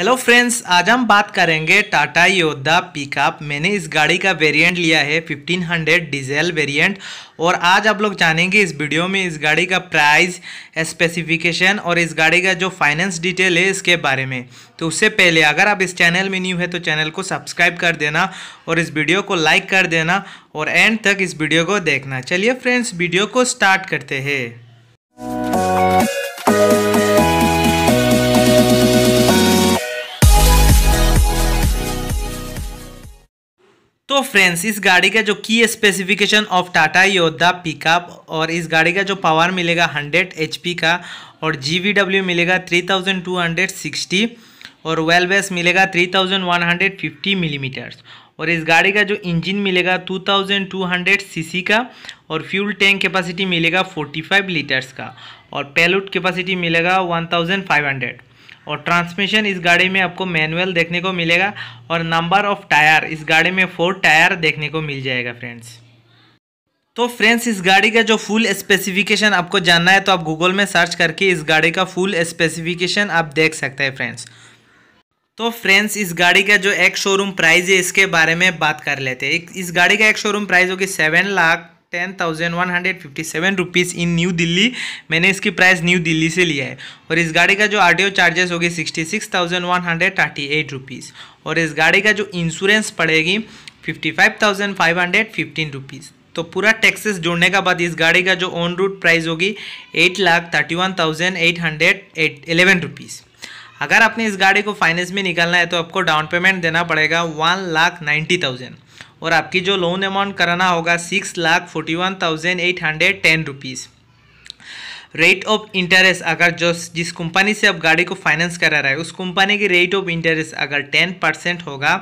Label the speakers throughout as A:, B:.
A: Hello friends आज हम बात करेंगे टाटा योद्धा पिकअप मैंने इस गाड़ी का वेरिएंट लिया है 1500 डीजल वेरिएंट और आज आप लोग जानेंगे इस वीडियो में इस गाड़ी का प्राइस स्पेसिफिकेशन और इस गाड़ी का जो फाइनेंस डिटेल है इसके बारे में तो उससे पहले अगर आप इस चैनल में न्यू है तो चैनल को सब्सक्राइब कर देना और इस वीडियो को लाइक कर देना और एंड तक इस वीडियो को देखना चलिए फ्रेंड्स वीडियो को स्टार्ट करते हैं तो फ्रेंड्स इस गाड़ी का जो की स्पेसिफिकेशन ऑफ टाटा योद्धा पिकअप और इस गाड़ी का जो पावर मिलेगा 100 एचपी का और जीवीडब्ल्यू मिलेगा 3260 और वेल बेस मिलेगा 3150 मिलीमीटर्स mm. और इस गाड़ी का जो इंजन मिलेगा 2200 सीसी का और फ्यूल टैंक कैपेसिटी मिलेगा 45 लीटर्स का और पेलोट कैपेसिटी मिलेगा 1500 और ट्रांसमिशन इस गाड़ी में आपको मैनुअल देखने को मिलेगा और नंबर ऑफ टायर इस गाड़ी में फोर टायर देखने को मिल जाएगा फ्रेंड्स तो फ्रेंड्स इस गाड़ी का जो फुल स्पेसिफिकेशन आपको जानना है तो आप गूगल में सर्च करके इस गाड़ी का फुल स्पेसिफिकेशन आप देख सकते हैं फ्रेंड्स तो फ्रेंड्स इस गाड़ी का जो एक शोरूम प्राइस है इसके बारे में बात कर लेते हैं इस गाड़ी का एक शोरूम प्राइस होगी seven lakh ten thousand one hundred fifty seven rupees in New Delhi मैंने इसकी प्राइस न्यू दिल्ली से लिया है और इस गाड़ी का जो आर चार्जेस होगी sixty six thousand one hundred thirty eight rupees और इस गाड़ी का जो इंश्योरेंस पड़ेगी fifty five thousand five hundred fifteen rupees तो पूरा टैक्सेस जोड़ने का बाद इस गाड़ी का जो ऑन रूट प्राइस होगी eight lakh thirty one thousand eight hundred eight eleven rupees अगर आपने इस गाड़ी को फाइनेंस में निकालना है तो आपको डाउन पेमेंट देना पड़ेगा वन लाख नाइन्टी थाउजेंड और आपकी जो लोन अमाउंट कराना होगा six lakh forty one thousand eight hundred ten rupees rate of interest अगर जो जिस कंपनी से आप गाड़ी को फाइनेंस करा रहे हैं उस कंपनी की रेट ऑफ इंटरेस्ट अगर टेन परसेंट होगा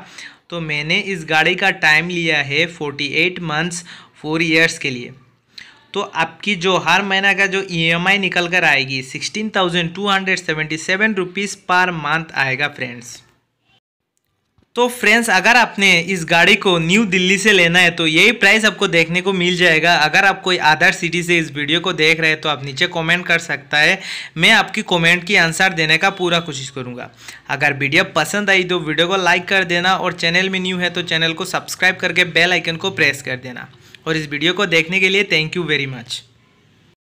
A: तो मैंने इस गाड़ी का टाइम लिया है forty eight months four years के लिए तो आपकी जो हर महीना का जो आई e निकल कर आएगी sixteen thousand two hundred seventy seven rupees per month आएगा फ्रेंड्स तो फ्रेंड्स अगर आपने इस गाड़ी को न्यू दिल्ली से लेना है तो यही प्राइस आपको देखने को मिल जाएगा अगर आप कोई अदर सिटी से इस वीडियो को देख रहे हैं तो आप नीचे कमेंट कर सकता है मैं आपकी कमेंट की आंसर देने का पूरा कोशिश करूंगा अगर वीडियो पसंद आई तो वीडियो को लाइक कर देना और चैनल में न्यू है तो चैनल को सब्सक्राइब करके बेल आइकन को प्रेस कर देना और इस वीडियो को देखने के लिए थैंक यू वेरी मच